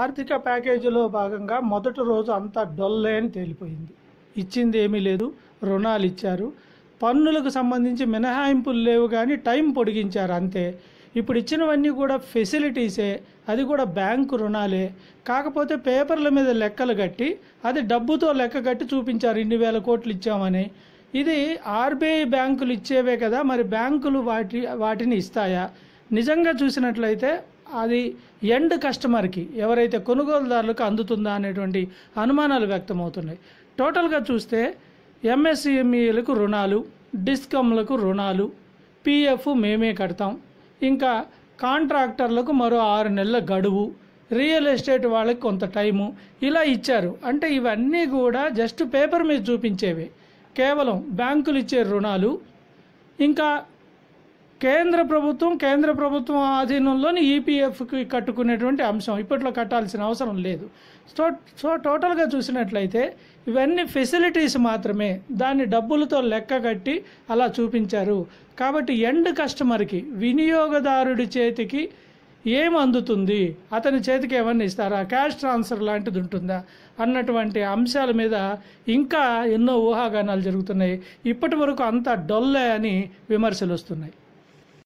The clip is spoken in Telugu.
ఆర్థిక ప్యాకేజీలో భాగంగా మొదటి రోజు అంతా డొల్లే అని తేలిపోయింది ఇచ్చింది ఏమీ లేదు రుణాలు ఇచ్చారు పన్నులకు సంబంధించి మినహాయింపులు లేవు కానీ టైం పొడిగించారు అంతే ఇప్పుడు ఇచ్చినవన్నీ కూడా ఫెసిలిటీసే అది కూడా బ్యాంకు రుణాలే కాకపోతే పేపర్ల మీద లెక్కలు కట్టి అది డబ్బుతో లెక్క కట్టి చూపించారు ఇన్ని వేల కోట్లు ఇచ్చామని ఇది ఆర్బీఐ బ్యాంకులు ఇచ్చేవే కదా మరి బ్యాంకులు వాటి వాటిని ఇస్తాయా నిజంగా చూసినట్లయితే అది ఎండ్ కస్టమర్కి ఎవరైతే కొనుగోలుదారులకు అందుతుందా అనేటువంటి అనుమానాలు వ్యక్తమవుతున్నాయి టోటల్గా చూస్తే ఎంఎస్ఈఎంఈలకు రుణాలు డిస్కమ్లకు రుణాలు పిఎఫ్ మేమే కడతాం ఇంకా కాంట్రాక్టర్లకు మరో ఆరు నెలల గడువు రియల్ ఎస్టేట్ వాళ్ళకి కొంత టైము ఇలా ఇచ్చారు అంటే ఇవన్నీ కూడా జస్ట్ పేపర్ మీద చూపించేవి కేవలం బ్యాంకులు ఇచ్చే రుణాలు ఇంకా కేంద్ర ప్రభుత్వం కేంద్ర ప్రభుత్వం ఆధీనంలోని ఈపీఎఫ్కి e కట్టుకునేటువంటి అంశం ఇప్పట్లో కట్టాల్సిన అవసరం లేదు సో సో టోటల్గా చూసినట్లయితే ఇవన్నీ ఫెసిలిటీస్ మాత్రమే దాన్ని డబ్బులతో లెక్క కట్టి అలా చూపించారు కాబట్టి ఎండ్ కస్టమర్కి వినియోగదారుడి చేతికి ఏం అందుతుంది అతని చేతికి ఏమన్నా ఇస్తారా క్యాష్ ట్రాన్స్ఫర్ లాంటిది ఉంటుందా అన్నటువంటి అంశాల మీద ఇంకా ఎన్నో ఊహాగానాలు జరుగుతున్నాయి ఇప్పటి వరకు అంత డొల్లే అని విమర్శలు వస్తున్నాయి